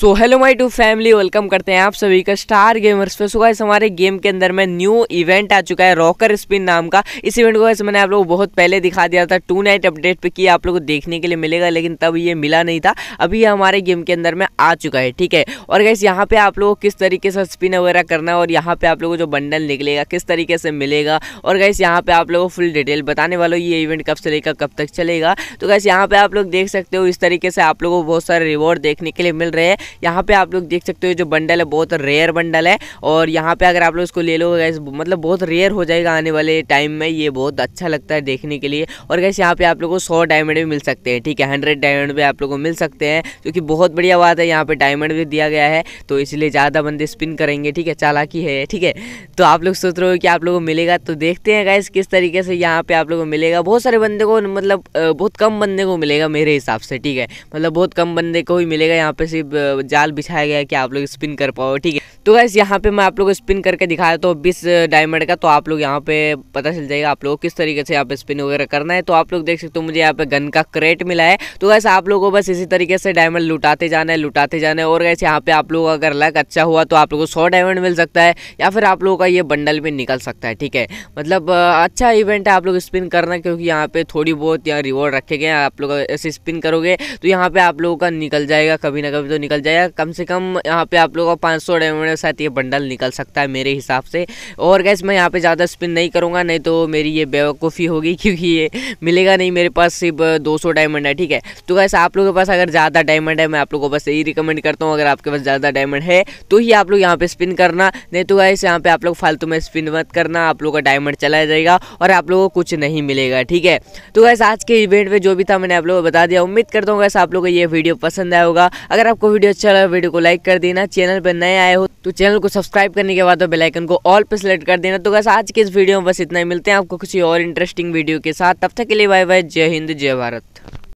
so hello my to family welcome करते हैं आप सभी का स्टार गेमर्स पे सो गाइस हमारे गेम के अंदर में न्यू इवेंट आ चुका है रॉकर स्पिन नाम का इस इवेंट को वैसे मैंने आप लोगों को बहुत पहले दिखा दिया था टू नाइट अपडेट पे कि आप लोगों को देखने के लिए मिलेगा लेकिन तब ये मिला नहीं था अभी ये हमारे गेम के अंदर में आ चुका है ठीक है और गैस यहाँ पर आप लोगों को किस तरीके से स्पिन वगैरह करना है और यहाँ पर आप लोगों को जो बंडल निकलेगा किस तरीके से मिलेगा और गैस यहाँ पर आप लोगों को फुल डिटेल बताने वालों ये इवेंट कब से लेकर कब तक चलेगा तो गैस यहाँ पर आप लोग देख सकते हो इस तरीके से आप लोगों को बहुत सारे रिवॉर्ड देखने के लिए मिल रहे हैं यहाँ पे आप लोग देख सकते हो जो बंडल है बहुत रेयर बंडल है और यहाँ पे अगर आप लोग इसको ले लो गैस मतलब बहुत रेयर हो जाएगा आने वाले टाइम में ये बहुत अच्छा लगता है देखने के लिए और गैस यहाँ पे आप लोग को सौ डायमंड भी मिल सकते हैं ठीक है हंड्रेड डायमंड भी आप लोग को मिल सकते हैं क्योंकि बहुत बढ़िया बात है यहाँ पर डायमंड भी दिया गया है तो इसलिए ज़्यादा बंदे स्पिन करेंगे ठीक है चालाकी है ठीक है तो आप लोग सोच रहे हो कि आप लोग को मिलेगा तो देखते हैं गैस किस तरीके से यहाँ पे आप लोग को मिलेगा बहुत सारे बंदे को मतलब बहुत कम बंदे को मिलेगा मेरे हिसाब से ठीक है मतलब बहुत कम बंदे को ही मिलेगा यहाँ पे सिर्फ जाल बिछाया गया है कि आप लोग स्पिन कर पाओ ठीक है तो गैस यहाँ पे मैं आप लोग को स्पिन करके दिखा देता हूँ तो बीस डायमंड का तो आप लोग यहाँ पे पता चल जाएगा आप लोग किस तरीके से यहाँ पे स्पिन वगैरह करना है तो आप लोग देख सकते हो मुझे यहाँ पे गन का क्रेट मिला है तो गैस आप लोगों को बस इसी तरीके से डायमंड लुटाते जाना है लुटाते जाना है और गैस यहाँ पे आप लोग अगर लक अच्छा हुआ तो आप लोग को सौ डायमंड मिल सकता है या फिर आप लोगों का ये बंडल भी निकल सकता है ठीक है मतलब अच्छा इवेंट है आप लोग स्पिन करना क्योंकि यहाँ पे थोड़ी बहुत यहाँ रिवॉर्ड रखे गए आप लोग ऐसे स्पिन करोगे तो यहाँ पे आप लोगों का निकल जाएगा कभी ना कभी तो निकल जाएगा कम से कम यहाँ पे आप लोगों का पाँच डायमंड साथ ये बंडल निकल सकता है मेरे हिसाब से और गैस मैं यहाँ पे ज़्यादा स्पिन नहीं करूँगा नहीं तो मेरी ये बेवकूफ़ी होगी क्योंकि ये मिलेगा नहीं मेरे पास सिर्फ दो सौ डायमंड है ठीक है तो गैस आप लोगों के पास अगर ज़्यादा डायमंड है मैं आप लोगों को बस यही रिकमेंड करता हूँ अगर आपके पास ज़्यादा डायमंड है तो ही आप लोग यहाँ पर स्पिन करना नहीं तो गैस यहाँ पर आप लोग फालतू में स्पिन मत करना आप लोग का डायमंड चला जाएगा और आप लोगों को कुछ नहीं मिलेगा ठीक है तो गैस आज के इवेंट में जो भी था मैंने आप लोगों को बता दिया उम्मीद करता हूँ गैस आप लोगों को ये वीडियो पसंद आया होगा अगर आपको वीडियो अच्छा लगा वीडियो को लाइक कर देना चैनल पर नए आए हो तो तो चैनल को सब्सक्राइब करने के बाद बेल आइकन को ऑल पे सेलेक्ट कर देना तो बस आज के इस वीडियो में बस इतना ही मिलते हैं आपको किसी और इंटरेस्टिंग वीडियो के साथ तब तक के लिए बाय बाय जय हिंद जय भारत